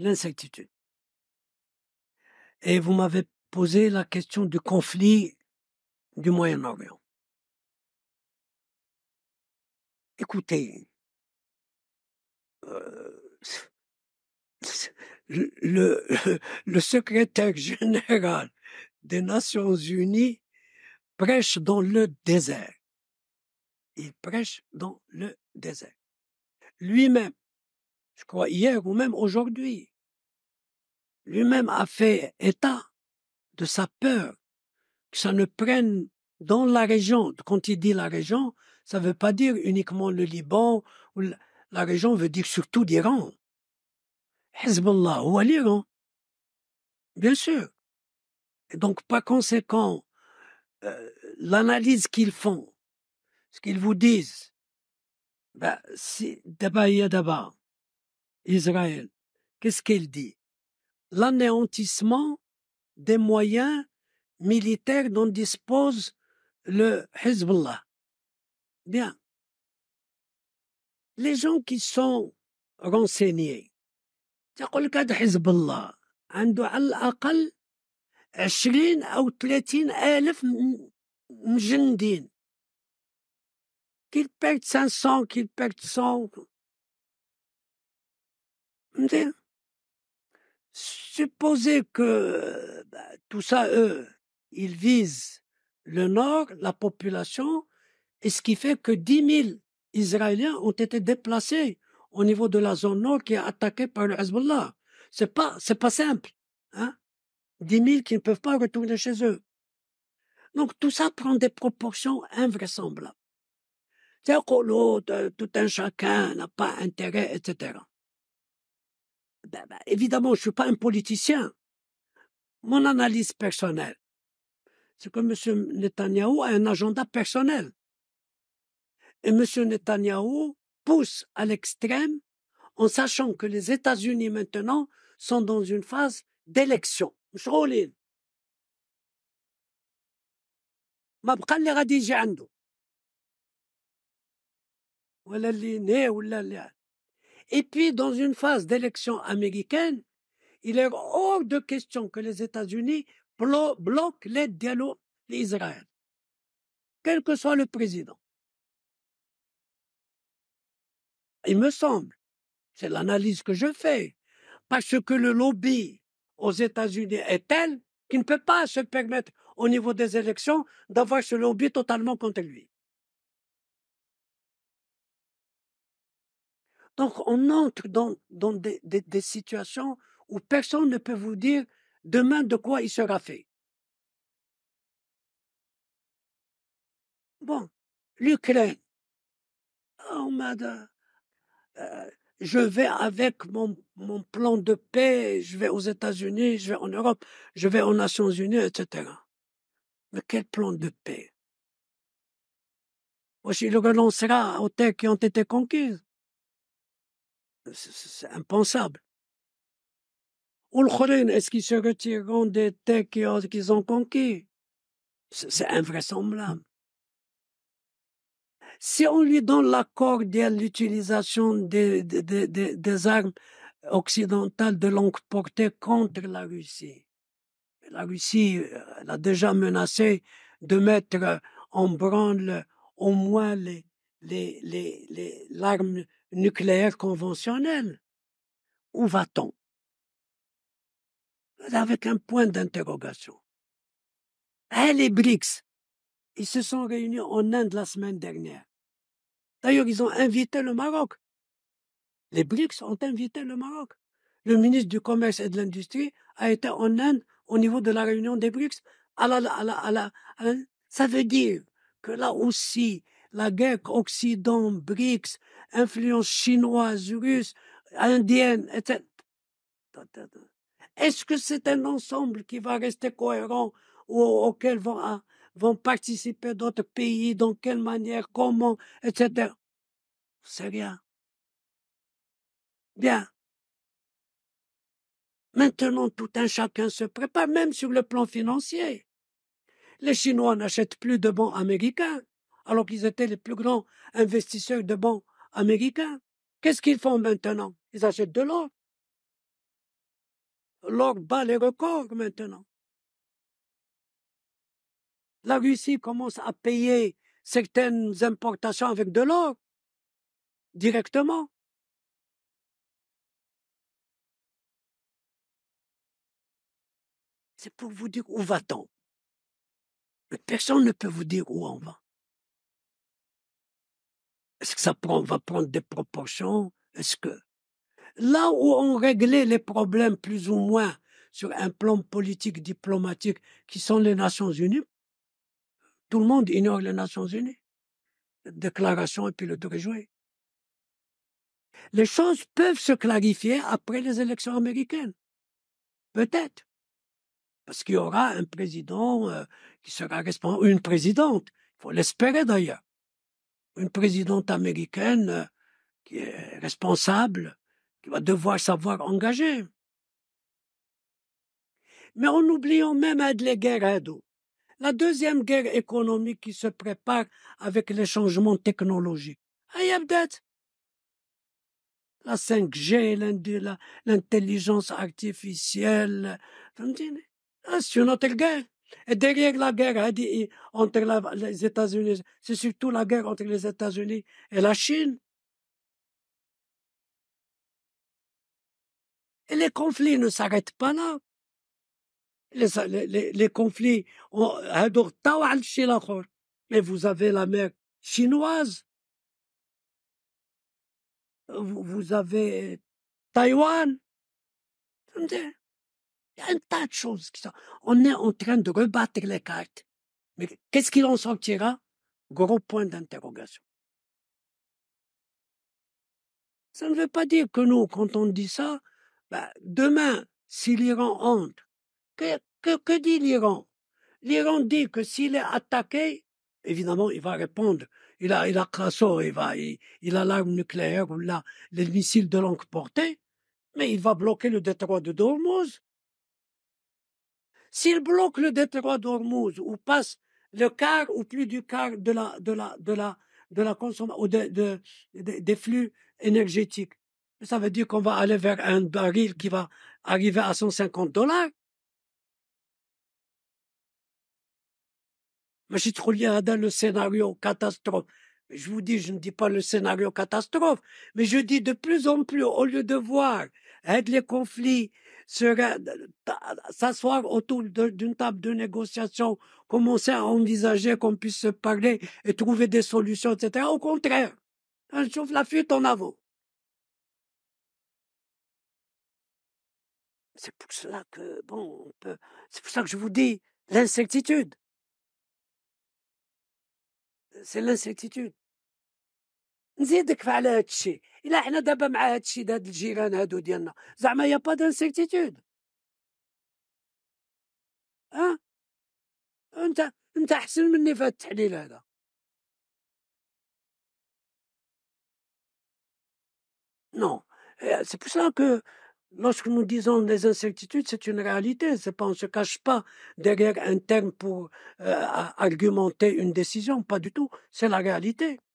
l'incertitude. Et vous m'avez posé la question du conflit du Moyen-Orient. Écoutez, euh, le secrétaire général des Nations Unies prêche dans le désert. Il prêche dans le désert. Lui-même, je crois hier ou même aujourd'hui, lui-même a fait état de sa peur que ça ne prenne dans la région. Quand il dit la région, ça ne veut pas dire uniquement le Liban, la région veut dire surtout l'Iran. Hezbollah ou l'Iran. Bien sûr. Et donc, par conséquent, euh, l'analyse qu'ils font, ce qu'ils vous disent, ben, si d'abord, Israël, qu'est-ce qu'il dit l'anéantissement des moyens militaires dont dispose le Hezbollah. Bien. Les gens qui sont renseignés, تقول que هذا Hezbollah, a عنده au moins 20 ou ثلاثين ألف مجندين qu'ils perdent 500, qu'ils perdent 100. Supposez que euh, bah, tout ça, eux, ils visent le nord, la population, et ce qui fait que 10 000 Israéliens ont été déplacés au niveau de la zone nord qui est attaquée par le Hezbollah. C'est pas, c'est pas simple, hein. 10 000 qui ne peuvent pas retourner chez eux. Donc tout ça prend des proportions invraisemblables. C'est-à-dire que l'autre, tout un chacun n'a pas intérêt, etc. Ben, ben, évidemment, je ne suis pas un politicien. Mon analyse personnelle, c'est que M. Netanyahu a un agenda personnel. Et M. Netanyahu pousse à l'extrême en sachant que les États-Unis maintenant sont dans une phase d'élection. Et puis, dans une phase d'élection américaine, il est hors de question que les États-Unis bloquent les dialogues d'Israël, quel que soit le président. Il me semble, c'est l'analyse que je fais, parce que le lobby aux États-Unis est tel qu'il ne peut pas se permettre au niveau des élections d'avoir ce lobby totalement contre lui. Donc on entre dans, des, situations où personne ne peut vous dire demain de quoi il sera fait. Bon, l'Ukraine. Oh, madame, euh, je vais avec mon, plan de paix, je vais aux États-Unis, je vais en Europe, je vais aux Nations Unies, etc. Mais quel plan de paix Aussi, il renoncera aux terres qui ont été conquises c'est impensable. Ou le Est-ce qu'ils se retireront des terres qu'ils ont conquis C'est invraisemblable. Si on lui donne l'accord de l'utilisation des, des, armes occidentales de longue portée contre la Russie, la Russie euh, l'a a déjà menacé de mettre en branle au moins les, les, les, les armes nucléaire conventionnel. Où va-t-on Avec un point d'interrogation. Eh, les BRICS, ils se sont réunis en Inde la semaine dernière. D'ailleurs, ils ont invité le Maroc. Les BRICS ont invité le Maroc. Le ministre du Commerce et de l'Industrie a été en Inde au niveau de la réunion des BRICS. Ah ah ah hein? Ça veut dire que là aussi, la guerre Occident, BRICS, influence chinoise, russe, indienne, etc. Est-ce que c'est un ensemble qui va rester cohérent ou auquel vont, ah, participer d'autres pays, dans quelle manière, comment, etc. C'est rien. Bien. Maintenant, tout un chacun se prépare, même sur le plan financier. Les Chinois n'achètent plus de bons américains alors qu'ils étaient les plus grands investisseurs de banques américains. Qu'est-ce qu'ils font maintenant Ils achètent de l'or. L'or bat les records maintenant. La Russie commence à payer certaines importations avec de l'or directement. C'est pour vous dire où va-t-on. Mais personne ne peut vous dire où on va. Est-ce que ça va prendre des proportions Est-ce que là où on réglait les problèmes plus ou moins sur un plan politique diplomatique qui sont les Nations Unies, tout le monde ignore les Nations Unies. Déclaration et puis le 2 Les choses peuvent se clarifier après les élections américaines. Peut-être. Parce qu'il y aura un président euh, qui sera responsable, une présidente. Il faut l'espérer d'ailleurs une présidente américaine euh, qui est responsable, qui va devoir savoir engager. Mais en oubliant même Adler Guerrero, la deuxième guerre économique qui se prépare avec les changements technologiques. La 5G, l'intelligence artificielle, c'est une autre guerre. Et derrière la guerre hein, entre les États-Unis, c'est surtout la guerre entre les États-Unis et la Chine. Et les conflits ne s'arrêtent pas là. Les, les, conflits ont hein, mais vous avez la mer chinoise, vous, vous avez Taïwan un tas de choses qui sont. On est en train de rebattre les cartes. Mais qu'est-ce qu'il en sortira Gros point d'interrogation. Ça ne veut pas dire que nous, quand on dit ça, ben, demain, si l'Iran entre, que, que, que dit l'Iran L'Iran dit que s'il est attaqué, évidemment, il va répondre. Il a, il a il va, il, a l'arme nucléaire, là, les missiles de longue portée, mais il va bloquer le détroit de Dormoz, s'il bloque le détroit d'Ormuz ou passe le quart ou plus du quart de la, de la, de la, de la consommation ou de, des flux énergétiques, ça veut dire qu'on va aller vers un baril qui va arriver à 150 dollars. Mais j'ai trop lié dans le scénario catastrophe. Je vous dis, je ne dis pas le scénario catastrophe, mais je dis de plus en plus, au lieu de voir les conflits s'asseoir autour d'une table de négociation, commencer à envisager qu'on puisse se parler et trouver des solutions, etc. Au contraire, on chauffe la fuite en avant. C'est pour cela que, bon, on peut, c'est pour ça que je vous dis l'incertitude. C'est l'incertitude. Il n'y a pas d'incertitude. الا Non. C'est pour ça que lorsque nous disons les incertitudes, c'est une réalité. on ne se cache pas derrière un terme pour euh, argumenter une décision. Pas du tout. C'est la réalité.